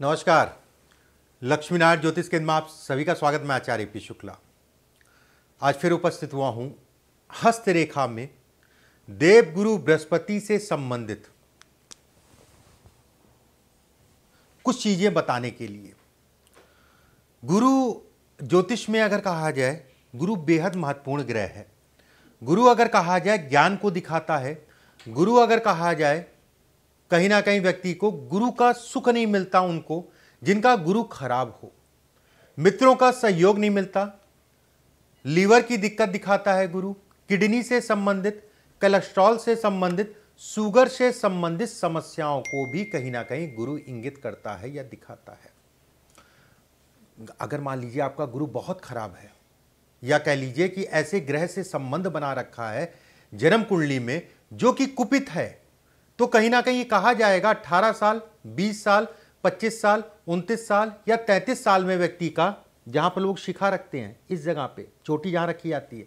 नमस्कार लक्ष्मीनारायण ज्योतिष केंद्र में आप सभी का स्वागत मैं आचार्य पी शुक्ला आज फिर उपस्थित हुआ हूँ हस्तरेखा में में देवगुरु बृहस्पति से संबंधित कुछ चीज़ें बताने के लिए गुरु ज्योतिष में अगर कहा जाए गुरु बेहद महत्वपूर्ण ग्रह है गुरु अगर कहा जाए ज्ञान को दिखाता है गुरु अगर कहा जाए कहीं ना कहीं व्यक्ति को गुरु का सुख नहीं मिलता उनको जिनका गुरु खराब हो मित्रों का सहयोग नहीं मिलता लीवर की दिक्कत दिखाता है गुरु किडनी से संबंधित कोलेस्ट्रॉल से संबंधित सुगर से संबंधित समस्याओं को भी कहीं ना कहीं गुरु इंगित करता है या दिखाता है अगर मान लीजिए आपका गुरु बहुत खराब है या कह लीजिए कि ऐसे ग्रह से संबंध बना रखा है जन्म कुंडली में जो कि कुपित है तो कहीं ना कहीं ये कहा जाएगा 18 साल 20 साल 25 साल 29 साल या 33 साल में व्यक्ति का जहाँ पर लोग शिखा रखते हैं इस जगह पे चोटी जहाँ रखी जाती है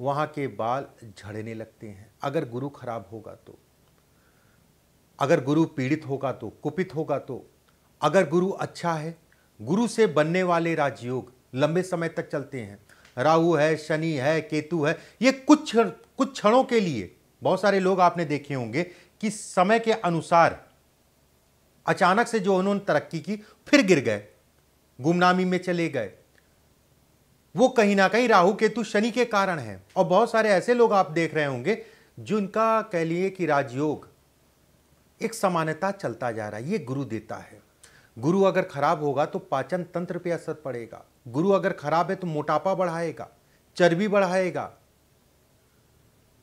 वहाँ के बाल झड़ने लगते हैं अगर गुरु खराब होगा तो अगर गुरु पीड़ित होगा तो कुपित होगा तो अगर गुरु अच्छा है गुरु से बनने वाले राजयोग लंबे समय तक चलते हैं राहु है शनि है केतु है ये कुछ कुछ क्षणों के लिए बहुत सारे लोग आपने देखे होंगे कि समय के अनुसार अचानक से जो उन्होंने तरक्की की फिर गिर गए गुमनामी में चले गए वो कहीं ना कहीं राहु केतु शनि के कारण है और बहुत सारे ऐसे लोग आप देख रहे होंगे जिनका कह लिए कि राजयोग एक समानता चलता जा रहा है ये गुरु देता है गुरु अगर खराब होगा तो पाचन तंत्र पे असर पड़ेगा गुरु अगर खराब है तो मोटापा बढ़ाएगा चर्बी बढ़ाएगा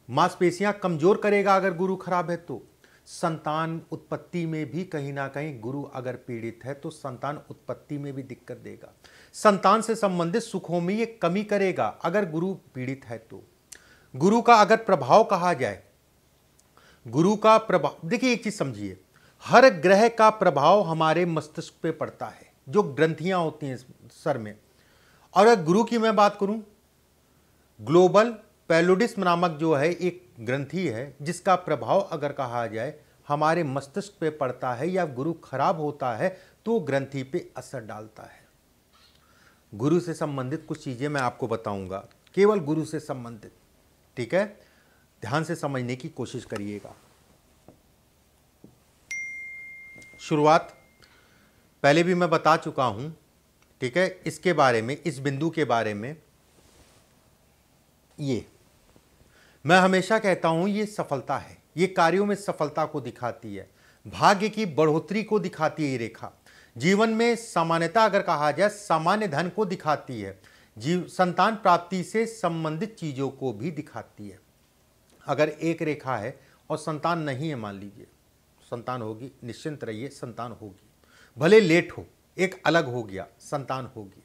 मांसपेशियां कमजोर करेगा अगर गुरु खराब है तो संतान उत्पत्ति में भी कहीं ना कहीं गुरु अगर पीड़ित है तो संतान उत्पत्ति में भी दिक्कत देगा संतान से संबंधित सुखों में ये कमी करेगा अगर गुरु पीड़ित है तो गुरु का अगर प्रभाव कहा जाए गुरु का प्रभाव देखिए एक चीज समझिए हर ग्रह का प्रभाव हमारे मस्तिष्क पे पड़ता है जो ग्रंथियां होती हैं सर में और अगर गुरु की मैं बात करूं ग्लोबल पैलोडिस नामक जो है एक ग्रंथि है जिसका प्रभाव अगर कहा जाए हमारे मस्तिष्क पे पड़ता है या गुरु खराब होता है तो ग्रंथि पे असर डालता है गुरु से संबंधित कुछ चीज़ें मैं आपको बताऊंगा केवल गुरु से संबंधित ठीक है ध्यान से समझने की कोशिश करिएगा शुरुआत पहले भी मैं बता चुका हूँ ठीक है इसके बारे में इस बिंदु के बारे में ये मैं हमेशा कहता हूं ये सफलता है ये कार्यों में सफलता को दिखाती है भाग्य की बढ़ोतरी को दिखाती है ये रेखा जीवन में सामान्यता अगर कहा जाए सामान्य धन को दिखाती है जीव संतान प्राप्ति से संबंधित चीज़ों को भी दिखाती है अगर एक रेखा है और संतान नहीं है मान लीजिए संतान होगी निश्चिंत रहिए संतान होगी भले लेट हो एक अलग हो गया संतान होगी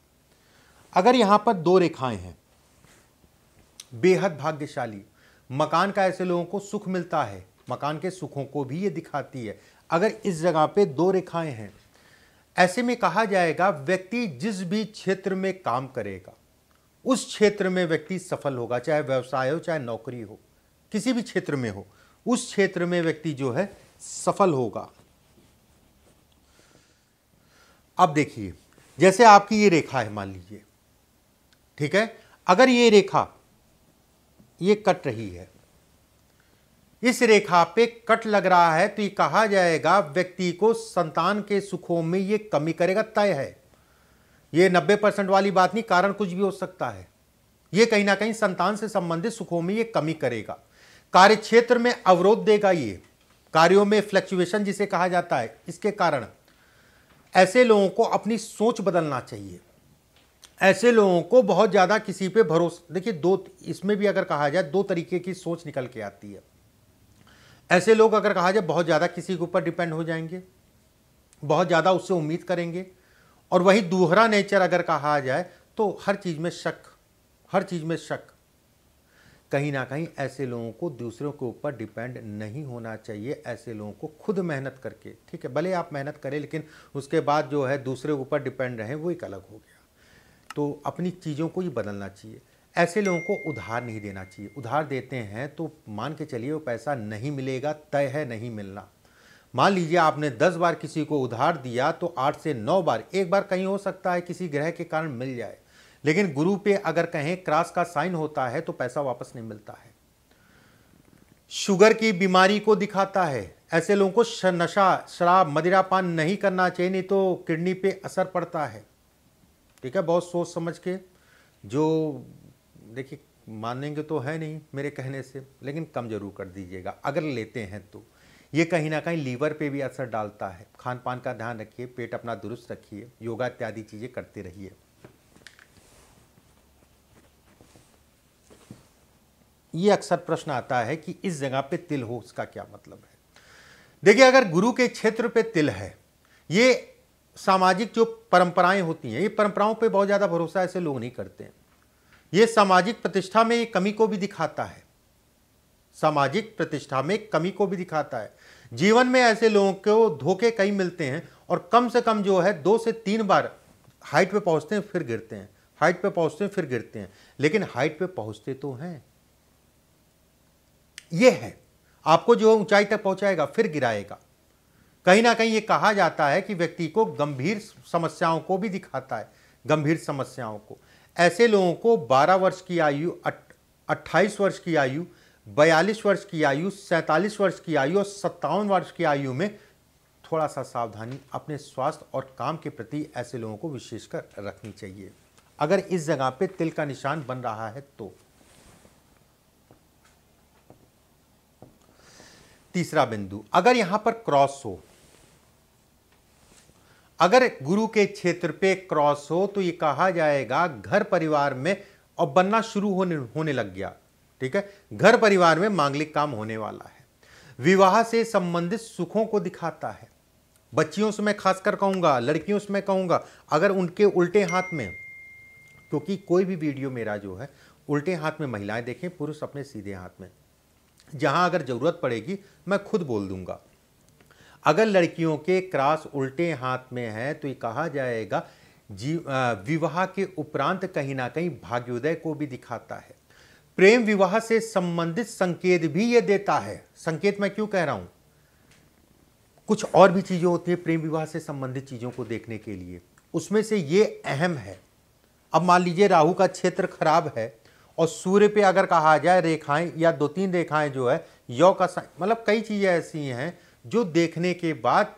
अगर यहां पर दो रेखाएं हैं बेहद भाग्यशाली मकान का ऐसे लोगों को सुख मिलता है मकान के सुखों को भी ये दिखाती है अगर इस जगह पे दो रेखाएं हैं ऐसे में कहा जाएगा व्यक्ति जिस भी क्षेत्र में काम करेगा उस क्षेत्र में व्यक्ति सफल होगा चाहे व्यवसाय हो चाहे नौकरी हो किसी भी क्षेत्र में हो उस क्षेत्र में व्यक्ति जो है सफल होगा अब देखिए जैसे आपकी ये रेखा है मान लीजिए ठीक है अगर ये रेखा ये कट रही है इस रेखा पे कट लग रहा है तो ये कहा जाएगा व्यक्ति को संतान के सुखों में ये कमी करेगा तय है ये 90 परसेंट वाली बात नहीं कारण कुछ भी हो सकता है ये कहीं ना कहीं संतान से संबंधित सुखों में ये कमी करेगा कार्य क्षेत्र में अवरोध देगा ये कार्यों में फ्लक्चुएशन जिसे कहा जाता है इसके कारण ऐसे लोगों को अपनी सोच बदलना चाहिए ऐसे लोगों को बहुत ज़्यादा किसी पे भरोसा देखिए दो इसमें भी अगर कहा जाए दो तरीके की सोच निकल के आती है ऐसे लोग अगर कहा जाए बहुत ज़्यादा किसी के ऊपर डिपेंड हो जाएंगे बहुत ज़्यादा उससे उम्मीद करेंगे और वही दूहरा नेचर अगर कहा जाए तो हर चीज़ में शक हर चीज़ में शक कहीं ना कहीं ऐसे लोगों को दूसरों के ऊपर डिपेंड नहीं होना चाहिए ऐसे लोगों को खुद मेहनत करके ठीक है भले आप मेहनत करें लेकिन उसके बाद जो है दूसरे के ऊपर डिपेंड रहें वो एक अलग हो गया तो अपनी चीज़ों को ही बदलना चाहिए ऐसे लोगों को उधार नहीं देना चाहिए उधार देते हैं तो मान के चलिए वो पैसा नहीं मिलेगा तय है नहीं मिलना मान लीजिए आपने दस बार किसी को उधार दिया तो आठ से नौ बार एक बार कहीं हो सकता है किसी ग्रह के कारण मिल जाए लेकिन गुरु पे अगर कहें क्रॉस का साइन होता है तो पैसा वापस नहीं मिलता है शुगर की बीमारी को दिखाता है ऐसे लोगों को नशा शराब मदिरापान नहीं करना चाहिए नहीं तो किडनी पे असर पड़ता है ठीक है बहुत सोच समझ के जो देखिए मानेंगे तो है नहीं मेरे कहने से लेकिन कम जरूर कर दीजिएगा अगर लेते हैं तो ये कहीं ना कहीं लीवर पे भी असर डालता है खान पान का ध्यान रखिए पेट अपना दुरुस्त रखिए योगा इत्यादि चीज़ें करते रहिए ये अक्सर प्रश्न आता है कि इस जगह पे तिल हो उसका क्या मतलब है देखिए अगर गुरु के क्षेत्र पे तिल है ये सामाजिक जो परंपराएं होती हैं ये परंपराओं पे बहुत ज़्यादा भरोसा ऐसे लोग नहीं करते हैं ये सामाजिक प्रतिष्ठा में कमी को भी दिखाता है सामाजिक प्रतिष्ठा में कमी को भी दिखाता है जीवन में ऐसे लोगों को धोखे कई मिलते हैं और कम से कम जो है दो से तीन बार हाइट पे पहुंचते हैं फिर गिरते हैं हाइट पे पहुंचते हैं फिर गिरते हैं लेकिन हाइट पे पहुंचते तो हैं ये है आपको जो ऊंचाई तक पहुंचाएगा फिर गिराएगा कहीं ना कहीं ये कहा जाता है कि व्यक्ति को गंभीर समस्याओं को भी दिखाता है गंभीर समस्याओं को ऐसे लोगों को 12 वर्ष की आयु 28 वर्ष की आयु बयालीस वर्ष की आयु सैंतालीस वर्ष की आयु और सत्तावन वर्ष की आयु में थोड़ा सा सावधानी अपने स्वास्थ्य और काम के प्रति ऐसे लोगों को विशेषकर रखनी चाहिए अगर इस जगह पे तिल का निशान बन रहा है तो तीसरा बिंदु अगर यहां पर क्रॉस हो अगर गुरु के क्षेत्र पे क्रॉस हो तो ये कहा जाएगा घर परिवार में और बनना शुरू होने होने लग गया ठीक है घर परिवार में मांगलिक काम होने वाला है विवाह से संबंधित सुखों को दिखाता है बच्चियों से मैं खासकर कहूंगा लड़कियों से मैं कहूंगा अगर उनके उल्टे हाथ में क्योंकि तो कोई भी वीडियो मेरा जो है उल्टे हाथ में महिलाएं देखें पुरुष अपने सीधे हाथ में जहां अगर ज़रूरत पड़ेगी मैं खुद बोल दूंगा अगर लड़कियों के क्रास उल्टे हाथ में है तो ये कहा जाएगा जी विवाह के उपरांत कहीं ना कहीं भाग्योदय को भी दिखाता है प्रेम विवाह से संबंधित संकेत भी ये देता है संकेत मैं क्यों कह रहा हूं कुछ और भी चीज़ें होती है प्रेम विवाह से संबंधित चीज़ों को देखने के लिए उसमें से ये अहम है अब मान लीजिए राहु का क्षेत्र खराब है और सूर्य पे अगर कहा जाए रेखाएं या दो तीन रेखाएं जो है यौ का मतलब कई चीज़ें ऐसी हैं जो देखने के बाद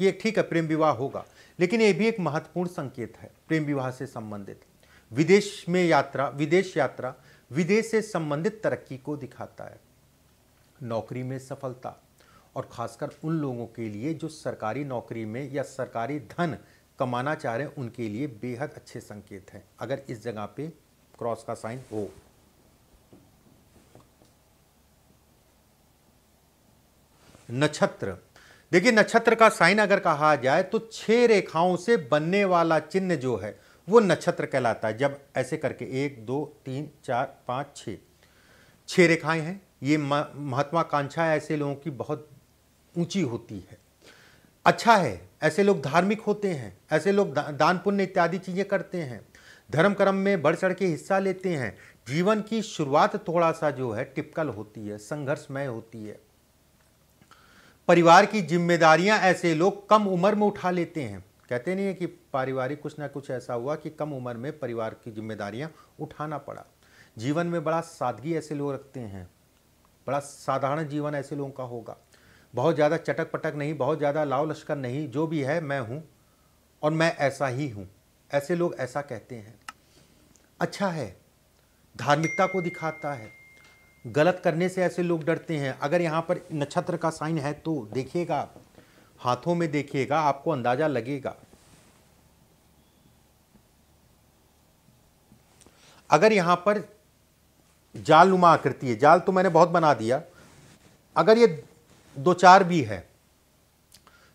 ये ठीक है प्रेम विवाह होगा लेकिन ये भी एक महत्वपूर्ण संकेत है प्रेम विवाह से संबंधित विदेश में यात्रा विदेश यात्रा विदेश से संबंधित तरक्की को दिखाता है नौकरी में सफलता और खासकर उन लोगों के लिए जो सरकारी नौकरी में या सरकारी धन कमाना चाह रहे हैं उनके लिए बेहद अच्छे संकेत हैं अगर इस जगह पे क्रॉस का साइन हो नक्षत्र देखिए नक्षत्र का साइन अगर कहा जाए तो छह रेखाओं से बनने वाला चिन्ह जो है वो नक्षत्र कहलाता है जब ऐसे करके एक दो तीन चार पाँच छः छः रेखाएं हैं ये कांक्षा ऐसे लोगों की बहुत ऊंची होती है अच्छा है ऐसे लोग धार्मिक होते हैं ऐसे लोग दा, दान पुण्य इत्यादि चीज़ें करते हैं धर्म कर्म में बढ़ चढ़ के हिस्सा लेते हैं जीवन की शुरुआत थोड़ा सा जो है टिपिकल होती है संघर्षमय होती है परिवार की जिम्मेदारियां ऐसे लोग कम उम्र में उठा लेते हैं कहते नहीं है कि पारिवारिक कुछ ना कुछ ऐसा हुआ कि कम उम्र में परिवार की जिम्मेदारियां उठाना पड़ा जीवन में बड़ा सादगी ऐसे लोग रखते हैं बड़ा साधारण जीवन ऐसे लोगों का होगा बहुत ज़्यादा चटक पटक नहीं बहुत ज़्यादा लाव लश्कर नहीं जो भी है मैं हूँ और मैं ऐसा ही हूँ ऐसे लोग ऐसा कहते हैं अच्छा है धार्मिकता को दिखाता है गलत करने से ऐसे लोग डरते हैं अगर यहाँ पर नक्षत्र का साइन है तो देखिएगा हाथों में देखिएगा आपको अंदाज़ा लगेगा अगर यहाँ पर जाल नुमा आकृति है जाल तो मैंने बहुत बना दिया अगर ये दो चार भी है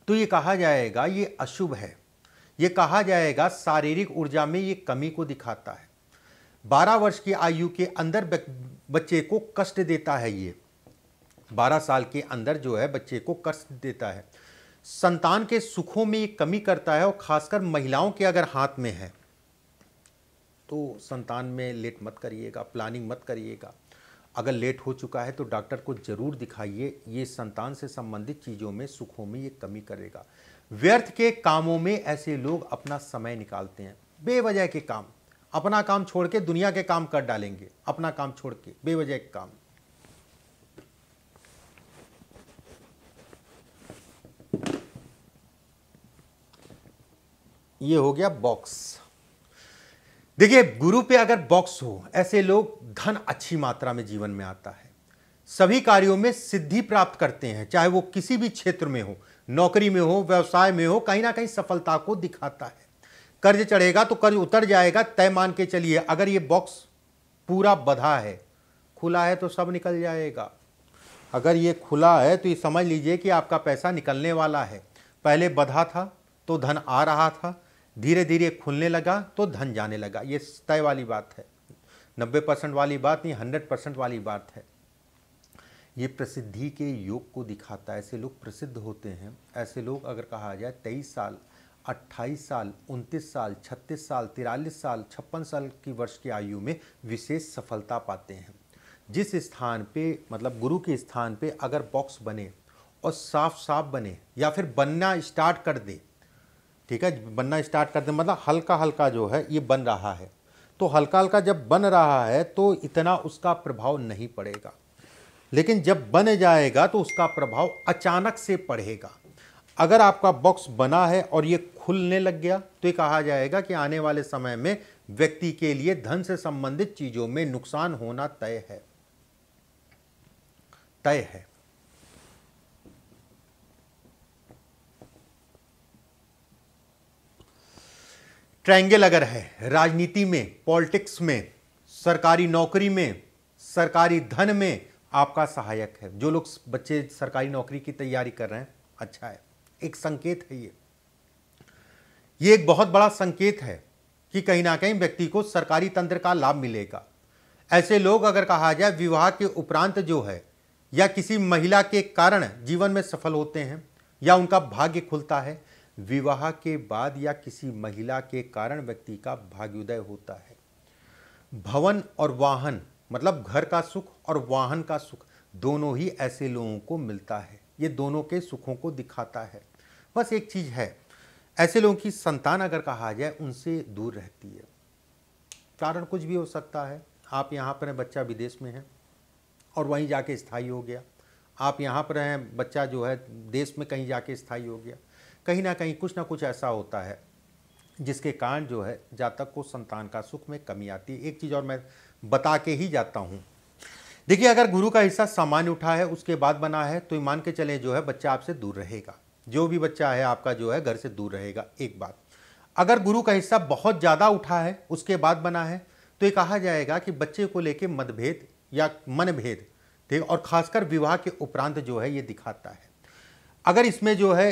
तो ये कहा जाएगा ये अशुभ है ये कहा जाएगा शारीरिक ऊर्जा में ये कमी को दिखाता है बारह वर्ष की आयु के अंदर बच्चे को कष्ट देता है ये बारह साल के अंदर जो है बच्चे को कष्ट देता है संतान के सुखों में ये कमी करता है और खासकर महिलाओं के अगर हाथ में है तो संतान में लेट मत करिएगा प्लानिंग मत करिएगा अगर लेट हो चुका है तो डॉक्टर को ज़रूर दिखाइए ये संतान से संबंधित चीज़ों में सुखों में ये कमी करेगा व्यर्थ के कामों में ऐसे लोग अपना समय निकालते हैं बेवजह के काम अपना काम छोड़ के दुनिया के काम कर डालेंगे अपना काम छोड़ के बेवजह काम ये हो गया बॉक्स देखिए गुरु पे अगर बॉक्स हो ऐसे लोग धन अच्छी मात्रा में जीवन में आता है सभी कार्यों में सिद्धि प्राप्त करते हैं चाहे वो किसी भी क्षेत्र में हो नौकरी में हो व्यवसाय में हो कहीं ना कहीं सफलता को दिखाता है कर्ज चढ़ेगा तो कर्ज उतर जाएगा तय मान के चलिए अगर ये बॉक्स पूरा बधा है खुला है तो सब निकल जाएगा अगर ये खुला है तो ये समझ लीजिए कि आपका पैसा निकलने वाला है पहले बधा था तो धन आ रहा था धीरे धीरे खुलने लगा तो धन जाने लगा ये तय वाली बात है नब्बे परसेंट वाली बात नहीं हंड्रेड परसेंट वाली बात है ये प्रसिद्धि के योग को दिखाता है ऐसे लोग प्रसिद्ध होते हैं ऐसे लोग अगर कहा जाए तेईस साल 28 साल 29 साल 36 साल 43 साल 56 साल की वर्ष की आयु में विशेष सफलता पाते हैं जिस स्थान पे मतलब गुरु के स्थान पे अगर बॉक्स बने और साफ साफ बने या फिर बनना स्टार्ट कर दे ठीक है बनना स्टार्ट कर दे मतलब हल्का हल्का जो है ये बन रहा है तो हल्का हल्का जब बन रहा है तो इतना उसका प्रभाव नहीं पड़ेगा लेकिन जब बन जाएगा तो उसका प्रभाव अचानक से पड़ेगा अगर आपका बॉक्स बना है और ये खुलने लग गया तो ये कहा जाएगा कि आने वाले समय में व्यक्ति के लिए धन से संबंधित चीजों में नुकसान होना तय है तय है ट्रायंगल अगर है राजनीति में पॉलिटिक्स में सरकारी नौकरी में सरकारी धन में आपका सहायक है जो लोग बच्चे सरकारी नौकरी की तैयारी कर रहे हैं अच्छा है एक संकेत है ये ये एक बहुत बड़ा संकेत है कि कहीं ना कहीं व्यक्ति को सरकारी तंत्र का लाभ मिलेगा ऐसे लोग अगर कहा जाए विवाह के उपरांत जो है या किसी महिला के कारण जीवन में सफल होते हैं या उनका भाग्य खुलता है विवाह के बाद या किसी महिला के कारण व्यक्ति का भाग्योदय होता है भवन और वाहन मतलब घर का सुख और वाहन का सुख दोनों ही ऐसे लोगों को मिलता है ये दोनों के सुखों को दिखाता है बस एक चीज़ है ऐसे लोगों की संतान अगर कहा जाए उनसे दूर रहती है कारण कुछ भी हो सकता है आप यहाँ पर हैं बच्चा विदेश में है और वहीं जाके स्थायी हो गया आप यहाँ पर हैं बच्चा जो है देश में कहीं जाके स्थायी हो गया कहीं ना कहीं कुछ ना कुछ ऐसा होता है जिसके कारण जो है जातक को संतान का सुख में कमी आती है एक चीज़ और मैं बता के ही जाता हूँ देखिए अगर गुरु का हिस्सा सामान्य उठा है उसके बाद बना है तो ईमान के चले जो है बच्चा आपसे दूर रहेगा जो भी बच्चा है आपका जो है घर से दूर रहेगा एक बात अगर गुरु का हिस्सा बहुत ज़्यादा उठा है उसके बाद बना है तो ये कहा जाएगा कि बच्चे को लेके मतभेद या मनभेद ठीक और खासकर विवाह के उपरांत जो है ये दिखाता है अगर इसमें जो है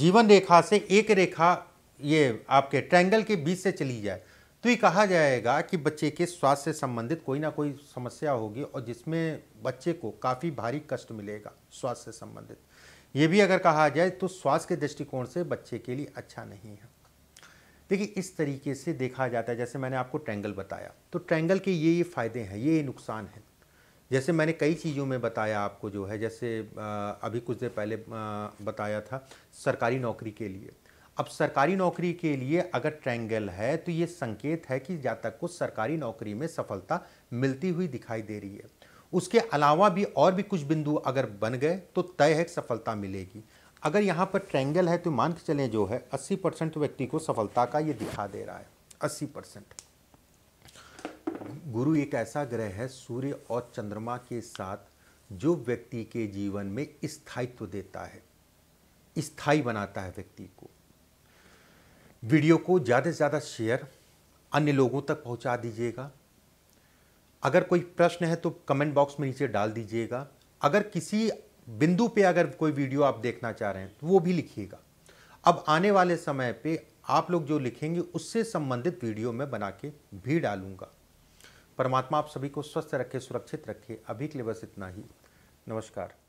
जीवन रेखा से एक रेखा ये आपके ट्रायंगल के बीच से चली जाए तो ये कहा जाएगा कि बच्चे के स्वास्थ्य से संबंधित कोई ना कोई समस्या होगी और जिसमें बच्चे को काफ़ी भारी कष्ट मिलेगा स्वास्थ्य से संबंधित ये भी अगर कहा जाए तो स्वास्थ्य के दृष्टिकोण से बच्चे के लिए अच्छा नहीं है देखिए इस तरीके से देखा जाता है जैसे मैंने आपको ट्रैंगल बताया तो ट्रैंगल के ये ये फ़ायदे हैं ये ये नुकसान हैं जैसे मैंने कई चीज़ों में बताया आपको जो है जैसे अभी कुछ देर पहले बताया था सरकारी नौकरी के लिए अब सरकारी नौकरी के लिए अगर ट्रैंगल है तो ये संकेत है कि जातक को सरकारी नौकरी में सफलता मिलती हुई दिखाई दे रही है उसके अलावा भी और भी कुछ बिंदु अगर बन गए तो तय है सफलता मिलेगी अगर यहाँ पर ट्रैंगल है तो मान के चलें जो है 80 परसेंट व्यक्ति को सफलता का ये दिखा दे रहा है 80 परसेंट गुरु एक ऐसा ग्रह है सूर्य और चंद्रमा के साथ जो व्यक्ति के जीवन में स्थायित्व देता है स्थायी बनाता है व्यक्ति को वीडियो को ज़्यादा से ज़्यादा शेयर अन्य लोगों तक पहुंचा दीजिएगा अगर कोई प्रश्न है तो कमेंट बॉक्स में नीचे डाल दीजिएगा अगर किसी बिंदु पे अगर कोई वीडियो आप देखना चाह रहे हैं तो वो भी लिखिएगा अब आने वाले समय पे आप लोग जो लिखेंगे उससे संबंधित वीडियो मैं बना के भी डालूंगा परमात्मा आप सभी को स्वस्थ रखे सुरक्षित रखे अभी के लिए बस इतना ही नमस्कार